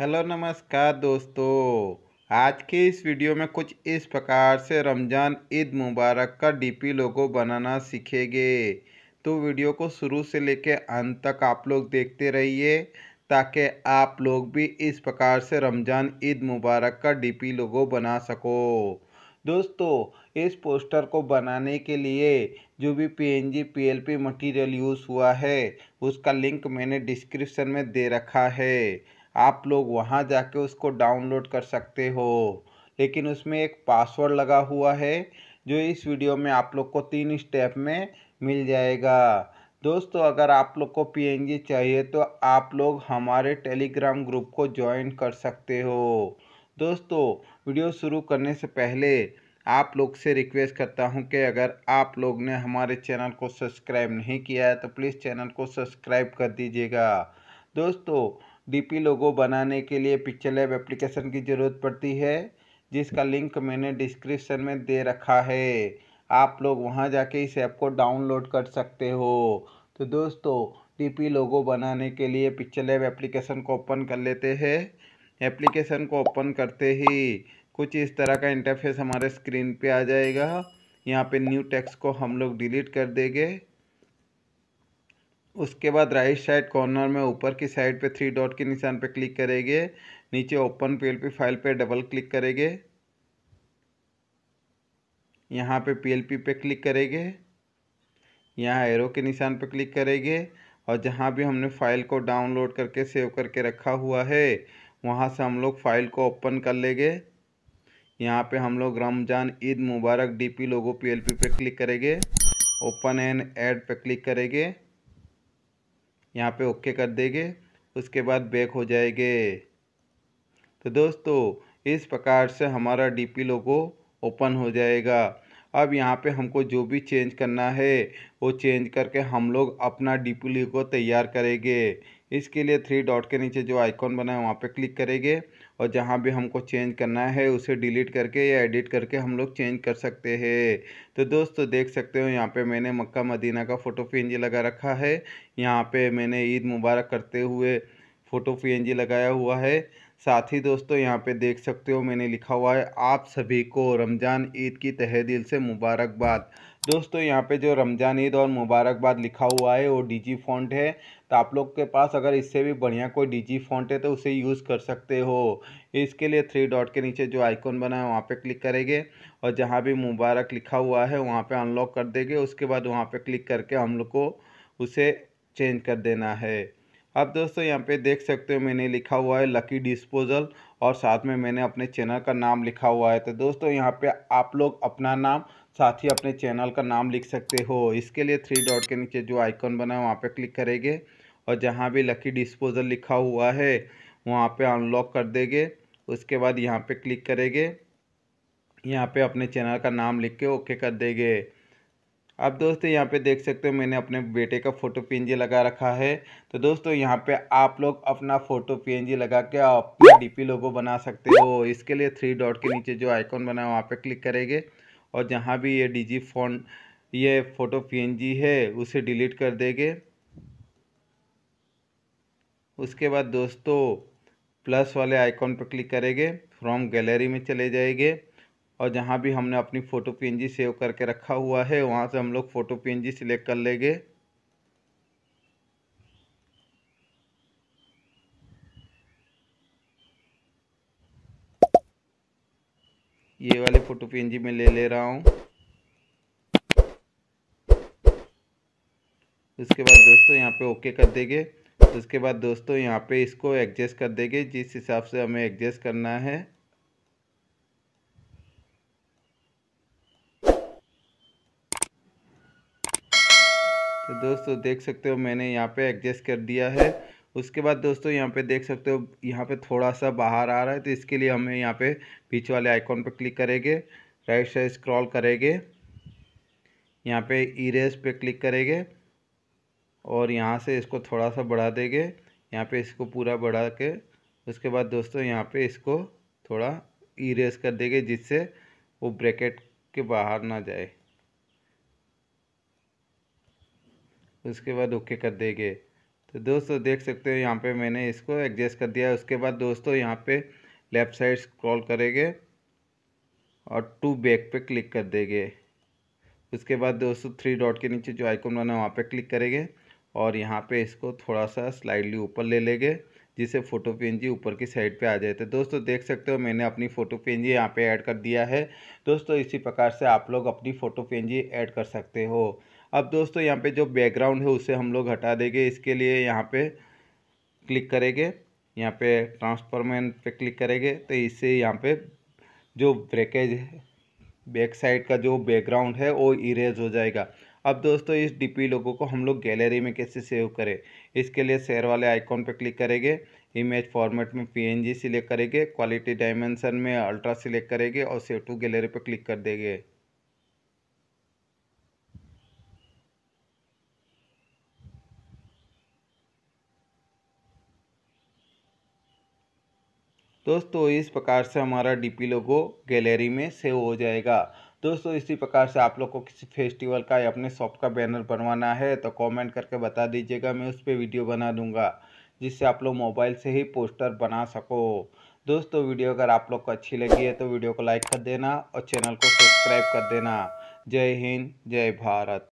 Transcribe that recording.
hello नमस्कार दोस्तों आज के इस वीडियो में कुछ इस प्रकार से रमज़ान ईद मुबारक का डीपी लोगो बनाना सीखेंगे तो वीडियो को शुरू से लेकर अंत तक आप लोग देखते रहिए ताकि आप लोग भी इस प्रकार से रमज़ान ईद मुबारक का डीपी लोगो बना सको दोस्तों इस पोस्टर को बनाने के लिए जो भी पीएनजी पीएलपी मटेरियल यूज़ हुआ है उसका लिंक मैंने डिस्क्रिप्शन में दे रखा है आप लोग वहाँ जाके उसको डाउनलोड कर सकते हो लेकिन उसमें एक पासवर्ड लगा हुआ है जो इस वीडियो में आप लोग को तीन स्टेप में मिल जाएगा दोस्तों अगर आप लोग को पी चाहिए तो आप लोग हमारे टेलीग्राम ग्रुप को ज्वाइन कर सकते हो दोस्तों वीडियो शुरू करने से पहले आप लोग से रिक्वेस्ट करता हूं कि अगर आप लोग ने हमारे चैनल को सब्सक्राइब नहीं किया है तो प्लीज़ चैनल को सब्सक्राइब कर दीजिएगा दोस्तों डीपी लोगो बनाने के लिए पिक्चर लैब एप्लीकेशन की ज़रूरत पड़ती है जिसका लिंक मैंने डिस्क्रिप्शन में दे रखा है आप लोग वहां जाके इस ऐप को डाउनलोड कर सकते हो तो दोस्तों डीपी लोगो बनाने के लिए पिक्चर लैब एप्लीकेशन को ओपन कर लेते हैं एप्लीकेशन को ओपन करते ही कुछ इस तरह का इंटरफेस हमारे स्क्रीन पर आ जाएगा यहाँ पर न्यू टैक्स को हम लोग डिलीट कर देंगे उसके बाद राइट साइड कॉर्नर में ऊपर की साइड पे थ्री डॉट के निशान पे क्लिक करेंगे नीचे ओपन पीएलपी फाइल पे डबल क्लिक करेंगे यहाँ पे पीएलपी पे क्लिक करेंगे यहाँ एरो के निशान पे क्लिक करेंगे और जहाँ भी हमने फ़ाइल को डाउनलोड करके सेव करके रखा हुआ है वहाँ से हम लोग फ़ाइल को ओपन कर लेंगे यहाँ पे हम लोग Ramzan Eid Mubarak DP logo PLP पे क्लिक करेंगे ओपन एंड ऐड पे क्लिक करेंगे यहाँ पे ओके कर देंगे उसके बाद बैक हो जाएंगे तो दोस्तों इस प्रकार से हमारा डी पी लोगो ओपन हो जाएगा अब यहाँ पे हमको जो भी चेंज करना है वो चेंज करके हम लोग अपना डी e को तैयार करेंगे इसके लिए थ्री डॉट के नीचे जो आइकॉन बना है वहाँ पे क्लिक करेंगे और जहाँ भी हमको चेंज करना है उसे डिलीट करके या एडिट करके हम लोग चेंज कर सकते हैं तो दोस्तों देख सकते हो यहाँ पे मैंने मक्का मदीना का फ़ोटो पी लगा रखा है यहाँ पर मैंने ईद मुबारक करते हुए फ़ोटो पी लगाया हुआ है साथ ही दोस्तों यहाँ पे देख सकते हो मैंने लिखा हुआ है आप सभी को रमज़ान ईद की तहे दिल से मुबारकबाद दोस्तों यहाँ पे जो रमज़ान ईद और मुबारकबाद लिखा हुआ है वो डीजी फॉन्ट है तो आप लोग के पास अगर इससे भी बढ़िया कोई डीजी फॉन्ट है तो उसे यूज़ कर सकते हो इसके लिए थ्री डॉट के नीचे जो आइकॉन बना है वहाँ पे क्लिक करेंगे और जहाँ भी मुबारक लिखा हुआ है वहाँ पे अनलॉक कर देंगे उसके बाद वहाँ पर क्लिक करके हम लोग को उसे चेंज कर देना है अब दोस्तों यहाँ पे देख सकते हो मैंने लिखा हुआ है लकी डिस्पोजल और साथ में मैंने अपने चैनल का नाम लिखा हुआ है तो दोस्तों यहाँ पे आप लोग अपना नाम साथ ही अपने चैनल का नाम लिख सकते हो इसके लिए थ्री डॉट के नीचे जो आइकॉन बना है वहाँ पर क्लिक करेंगे और जहाँ भी लकी डिस्पोजल लिखा हुआ है वहाँ पर अनलॉक कर देंगे उसके बाद यहाँ पर क्लिक करेंगे यहाँ पर अपने चैनल का नाम लिख के ओके कर देंगे आप दोस्तों यहाँ पे देख सकते हो मैंने अपने बेटे का फ़ोटो पी लगा रखा है तो दोस्तों यहाँ पे आप लोग अपना फ़ोटो पी लगा के अपना डी लोगो बना सकते हो इसके लिए थ्री डॉट के नीचे जो आइकॉन बना है वहाँ पर क्लिक करेंगे और जहाँ भी ये डी फोन ये फ़ोटो पी है उसे डिलीट कर देंगे उसके बाद दोस्तों प्लस वाले आइकॉन पर क्लिक करेंगे फ्रॉम गैलरी में चले जाएंगे और जहाँ भी हमने अपनी फ़ोटो पी सेव करके रखा हुआ है वहाँ से हम लोग फ़ोटो पी सिलेक्ट कर लेंगे ये वाली फ़ोटो पी में ले ले रहा हूँ उसके बाद दोस्तों यहाँ पे ओके कर देंगे उसके बाद दोस्तों यहाँ पे इसको एडजस्ट कर देंगे जिस हिसाब से हमें एडजस्ट करना है तो दोस्तों देख सकते हो मैंने यहाँ पे एडजस्ट कर दिया है उसके बाद दोस्तों यहाँ पे देख सकते हो यहाँ पे थोड़ा सा बाहर आ रहा है तो इसके लिए हमें यहाँ पे बीच वाले आइकॉन पर क्लिक करेंगे राइट साइड स्क्रॉल करेंगे यहाँ पे इरेज पे क्लिक करेंगे और यहाँ से इसको थोड़ा सा बढ़ा देंगे यहाँ पे इसको पूरा बढ़ा के उसके बाद दोस्तों यहाँ पे इसको थोड़ा इरेज कर देंगे जिससे वो ब्रैकेट के बाहर ना जाए उसके बाद ओके कर देंगे तो दोस्तों देख सकते हो यहाँ पे मैंने इसको एडजस्ट कर दिया उसके बाद दोस्तों यहाँ पे लेफ़्ट साइड स्क्रॉल करेंगे और टू बैक पे क्लिक कर देंगे उसके बाद दोस्तों थ्री डॉट के नीचे जो आइकन बना है वहाँ पर क्लिक करेंगे और यहाँ पर इसको थोड़ा सा स्लाइडली ऊपर ले लेंगे जिससे फ़ोटो पी ऊपर की साइड पे आ जाए तो दोस्तों देख सकते हो मैंने अपनी फ़ोटो पी यहाँ पे ऐड कर दिया है दोस्तों इसी प्रकार से आप लोग अपनी फ़ोटो पी ऐड कर सकते हो अब दोस्तों यहाँ पे जो बैकग्राउंड है उसे हम लोग हटा देंगे इसके लिए यहाँ पे क्लिक करेंगे यहाँ पे ट्रांसफॉर्मेंट पे क्लिक करेंगे तो इससे यहाँ पे जो ब्रेकेज है बैक साइड का जो बैकग्राउंड है वो इरेज हो जाएगा अब दोस्तों इस डीपी लोगों को हम लोग गैलरी में कैसे सेव करें इसके लिए शेयर वाले आइकॉन पर क्लिक करेंगे इमेज फॉर्मेट में पीएनजी सिलेक्ट करेंगे क्वालिटी डायमेंशन में अल्ट्रा सिलेक्ट करेंगे और सेव टू गैलरी पर क्लिक कर देंगे दोस्तों इस प्रकार से हमारा डीपी लोगो गैलरी में सेव हो जाएगा दोस्तों इसी प्रकार से आप लोग को किसी फेस्टिवल का या अपने शॉप का बैनर बनवाना है तो कमेंट करके बता दीजिएगा मैं उस पर वीडियो बना दूंगा जिससे आप लोग मोबाइल से ही पोस्टर बना सको दोस्तों वीडियो अगर आप लोग को अच्छी लगी है तो वीडियो को लाइक कर देना और चैनल को सब्सक्राइब कर देना जय हिंद जय भारत